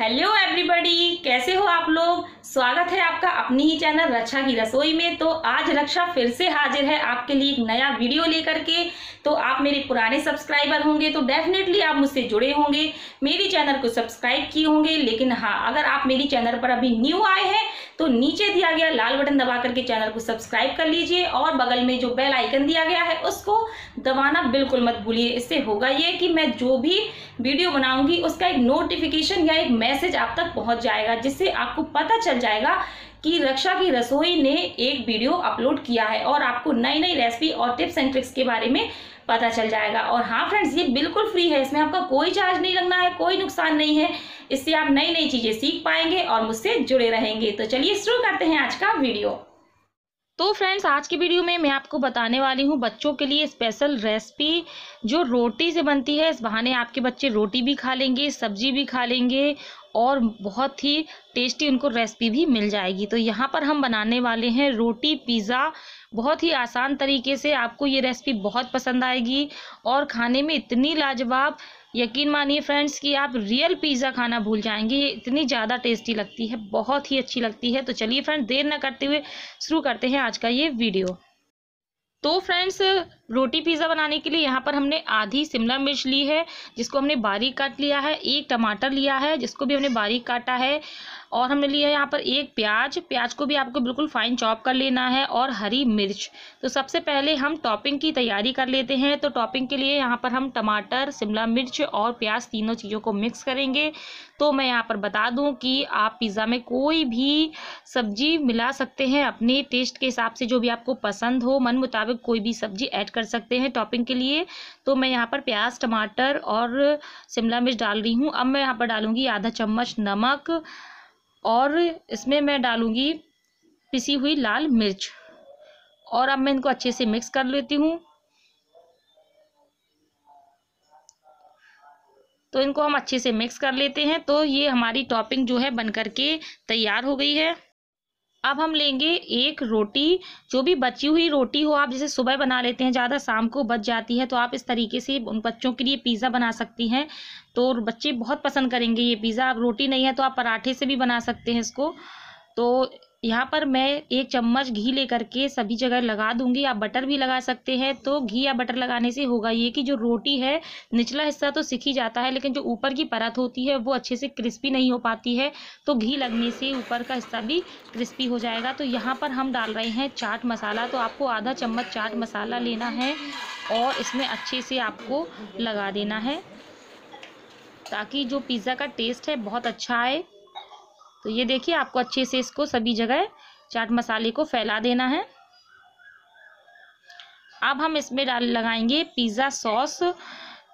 hello everybody कैसे हो आप लोग स्वागत है आपका अपनी ही चैनल रक्षा की रसोई में तो आज रक्षा फिर से हाजिर है आपके लिए एक नया वीडियो लेकर के तो आप मेरे पुराने सब्सक्राइबर होंगे तो डेफिनेटली आप मुझसे जुड़े होंगे मेरी चैनल को सब्सक्राइब किए होंगे लेकिन हाँ अगर आप मेरी चैनल पर अभी न्यू आए हैं तो नीचे दिया गया लाल बटन दबा करके चैनल को सब्सक्राइब कर लीजिए और बगल में जो बेल आइकन दिया गया है उसको दबाना बिल्कुल मत भूलिए इससे होगा ये कि मैं जो भी वीडियो बनाऊंगी उसका एक नोटिफिकेशन या एक मैसेज आप तक पहुंच जाएगा जिससे आपको पता चल जाएगा कि रक्षा की रसोई ने एक वीडियो अपलोड किया है और आपको नई नई रेसिपी और टिप्स एंड ट्रिक्स के बारे में पता चल जाएगा और हाँ फ्रेंड्स ये बिल्कुल फ्री है इसमें आपका कोई चार्ज नहीं लगना है कोई नुकसान नहीं है इससे आप नई नई चीज़ें सीख पाएंगे और मुझसे जुड़े रहेंगे तो चलिए शुरू करते हैं आज का वीडियो तो फ्रेंड्स आज की वीडियो में मैं आपको बताने वाली हूँ बच्चों के लिए स्पेशल रेसिपी जो रोटी से बनती है इस बहाने आपके बच्चे रोटी भी खा लेंगे सब्जी भी खा लेंगे और बहुत ही टेस्टी उनको रेसिपी भी मिल जाएगी तो यहाँ पर हम बनाने वाले हैं रोटी पिज़्ज़ा बहुत ही आसान तरीके से आपको ये रेसिपी बहुत पसंद आएगी और खाने में इतनी लाजवाब यकीन मानिए फ्रेंड्स कि आप रियल पिज़्ज़ा खाना भूल जाएंगे ये इतनी ज़्यादा टेस्टी लगती है बहुत ही अच्छी लगती है तो चलिए फ्रेंड्स देर ना करते हुए शुरू करते हैं आज का ये वीडियो तो फ्रेंड्स रोटी पिज़्ज़ा बनाने के लिए यहाँ पर हमने आधी शिमला मिर्च ली है जिसको हमने बारीक काट लिया है एक टमाटर लिया है जिसको भी हमने बारीक काटा है और हमने लिया यहाँ पर एक प्याज प्याज को भी आपको बिल्कुल फाइन चॉप कर लेना है और हरी मिर्च तो सबसे पहले हम टॉपिंग की तैयारी कर लेते हैं तो टॉपिंग के लिए यहाँ पर हम टमाटर शिमला मिर्च और प्याज तीनों चीज़ों को मिक्स करेंगे तो मैं यहाँ पर बता दूँ कि आप पिज़्ज़ा में कोई भी सब्जी मिला सकते हैं अपने टेस्ट के हिसाब से जो भी आपको पसंद हो मन मुताबिक कोई भी सब्जी ऐड कर सकते हैं टॉपिंग के लिए तो मैं यहाँ पर प्याज टमाटर और शिमला मिर्च डाल रही हूँ अब मैं यहाँ पर डालूँगी आधा चम्मच नमक और इसमें मैं डालूँगी पिसी हुई लाल मिर्च और अब मैं इनको अच्छे से मिक्स कर लेती हूँ तो इनको हम अच्छे से मिक्स कर लेते हैं तो ये हमारी टॉपिंग जो है बनकर के तैयार हो गई है अब हम लेंगे एक रोटी जो भी बची हुई रोटी हो आप जैसे सुबह बना लेते हैं ज़्यादा शाम को बच जाती है तो आप इस तरीके से उन बच्चों के लिए पिज़्ज़ा बना सकती हैं तो बच्चे बहुत पसंद करेंगे ये पिज़्ज़ा अब रोटी नहीं है तो आप पराठे से भी बना सकते हैं इसको तो यहाँ पर मैं एक चम्मच घी लेकर के सभी जगह लगा दूंगी आप बटर भी लगा सकते हैं तो घी या बटर लगाने से होगा ये कि जो रोटी है निचला हिस्सा तो सिक ही जाता है लेकिन जो ऊपर की परत होती है वो अच्छे से क्रिस्पी नहीं हो पाती है तो घी लगने से ऊपर का हिस्सा भी क्रिस्पी हो जाएगा तो यहाँ पर हम डाल रहे हैं चाट मसाला तो आपको आधा चम्मच चाट मसाला लेना है और इसमें अच्छे से आपको लगा देना है ताकि जो पिज़्ज़ा का टेस्ट है बहुत अच्छा आए तो ये देखिए आपको अच्छे से इसको सभी जगह चाट मसाले को फैला देना है अब हम इसमें डाल लगाएंगे पिज़्ज़ा सॉस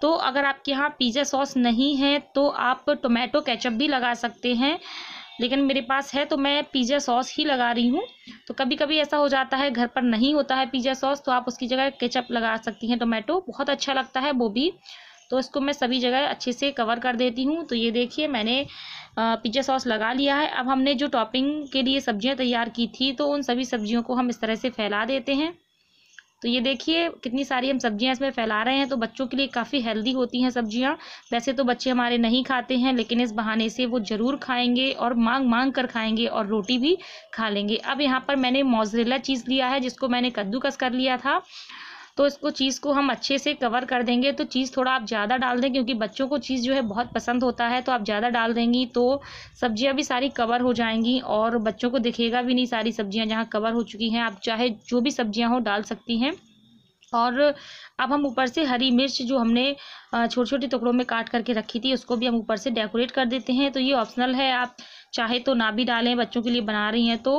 तो अगर आपके यहाँ पिज़्ज़ा सॉस नहीं है तो आप टोमेटो केचप भी लगा सकते हैं लेकिन मेरे पास है तो मैं पिज़्ज़ा सॉस ही लगा रही हूँ तो कभी कभी ऐसा हो जाता है घर पर नहीं होता है पिज़्ज़ा सॉस तो आप उसकी जगह केचप लगा सकती हैं टोमेटो बहुत अच्छा लगता है वो भी तो इसको मैं सभी जगह अच्छे से कवर कर देती हूँ तो ये देखिए मैंने पिज्ज़ा सॉस लगा लिया है अब हमने जो टॉपिंग के लिए सब्जियाँ तैयार की थी तो उन सभी सब्जियों को हम इस तरह से फैला देते हैं तो ये देखिए कितनी सारी हम सब्जियां इसमें फैला रहे हैं तो बच्चों के लिए काफ़ी हेल्दी होती हैं सब्जियां वैसे तो बच्चे हमारे नहीं खाते हैं लेकिन इस बहाने से वो ज़रूर खाएंगे और मांग मांग कर खाएंगे और रोटी भी खा लेंगे अब यहाँ पर मैंने मोजरेला चीज़ लिया है जिसको मैंने कद्दूकस कर लिया था तो इसको चीज़ को हम अच्छे से कवर कर देंगे तो चीज़ थोड़ा आप ज़्यादा डाल दें क्योंकि बच्चों को चीज़ जो है बहुत पसंद होता है तो आप ज़्यादा डाल देंगी तो सब्जियाँ भी सारी कवर हो जाएंगी और बच्चों को दिखेगा भी नहीं सारी सब्जियाँ जहाँ कवर हो चुकी हैं आप चाहे जो भी सब्जियाँ हो डाल सकती हैं और अब हम ऊपर से हरी मिर्च जो हमने छोटे छोटे टुकड़ों में काट करके रखी थी उसको भी हम ऊपर से डेकोरेट कर देते हैं तो ये ऑप्शनल है आप चाहे तो ना भी डालें बच्चों के लिए बना रही हैं तो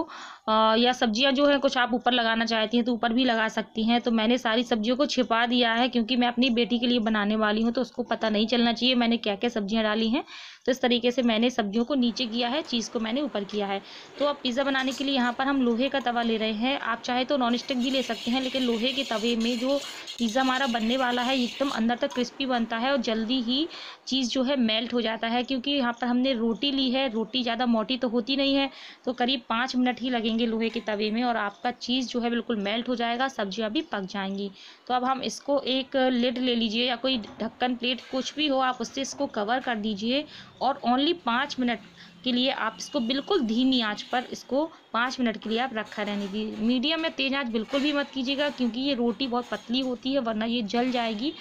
या सब्जियां जो है कुछ आप ऊपर लगाना चाहती हैं तो ऊपर भी लगा सकती हैं तो मैंने सारी सब्जियों को छिपा दिया है क्योंकि मैं अपनी बेटी के लिए बनाने वाली हूँ तो उसको पता नहीं चलना चाहिए मैंने क्या क्या सब्जियाँ डाली हैं तो इस तरीके से मैंने सब्जियों को नीचे किया है चीज़ को मैंने ऊपर किया है तो अब पिज़्ज़ा बनाने के लिए यहाँ पर हम लोहे का तवा ले रहे हैं आप चाहे तो नॉन स्टिक भी ले सकते हैं लेकिन लोहे के तवे में जो पिज़्ज़ा हमारा बनने वाला है एकदम अंदर तक क्रिस्पी बन बनता है और जल्दी ही चीज़ जो है मेल्ट हो जाता है क्योंकि यहाँ पर हमने रोटी ली है रोटी ज़्यादा मोटी तो होती नहीं है तो करीब पाँच मिनट ही लगेंगे लोहे के तवे में और आपका चीज़ जो है बिल्कुल मेल्ट हो जाएगा सब्जियाँ भी पक जाएंगी तो अब हम इसको एक लिड ले लीजिए या कोई ढक्कन प्लेट कुछ भी हो आप उससे इसको कवर कर दीजिए और ओनली पाँच मिनट के लिए आप इसको बिल्कुल धीमी आंच पर इसको पाँच मिनट के लिए आप रखा रहने दीजिए मीडियम या तेज़ आंच बिल्कुल भी मत कीजिएगा क्योंकि ये रोटी बहुत पतली होती है वरना ये जल जाएगी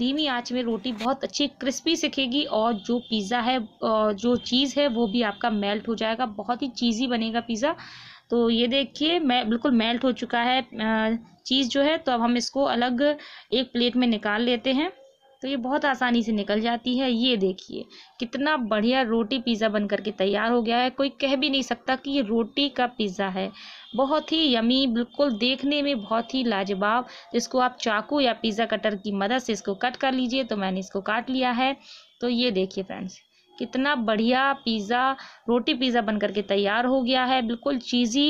धीमी आंच में रोटी बहुत अच्छी क्रिस्पी सिखेगी और जो पिज़्ज़ा है जो चीज़ है वो भी आपका मेल्ट हो जाएगा बहुत ही चीज़ी बनेगा पिज़्ज़ा तो ये देखिए मैं बिल्कुल मेल्ट हो चुका है चीज़ जो है तो अब हम इसको अलग एक प्लेट में निकाल लेते हैं तो ये बहुत आसानी से निकल जाती है ये देखिए कितना बढ़िया रोटी पिज़्ज़ा बन करके तैयार हो गया है कोई कह भी नहीं सकता कि ये रोटी का पिज़्ज़ा है बहुत ही यमी बिल्कुल देखने में बहुत ही लाजवाब जिसको आप चाकू या पिज़्ज़ा कटर की मदद से इसको कट कर लीजिए तो मैंने इसको काट लिया है तो ये देखिए फ्रेंड्स कितना बढ़िया पिज़्ज़ा रोटी पिज़्ज़ा बन करके तैयार हो गया है बिल्कुल चीज़ी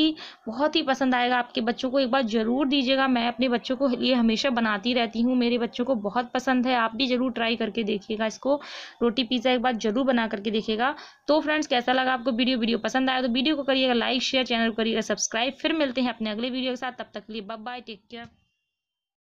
बहुत ही पसंद आएगा आपके बच्चों को एक बार ज़रूर दीजिएगा मैं अपने बच्चों को ये हमेशा बनाती रहती हूँ मेरे बच्चों को बहुत पसंद है आप भी ज़रूर ट्राई करके देखिएगा इसको रोटी पिज़्ज़ा एक बार ज़रूर बना करके देखिएगा तो फ्रेंड्स कैसा लगा आपको वीडियो वीडियो पसंद आया तो वीडियो को करिएगा लाइक शेयर चैनल को करिएगा सब्सक्राइब फिर मिलते हैं अपने अगले वीडियो के साथ तब तक के लिए बाय बाय टेक केयर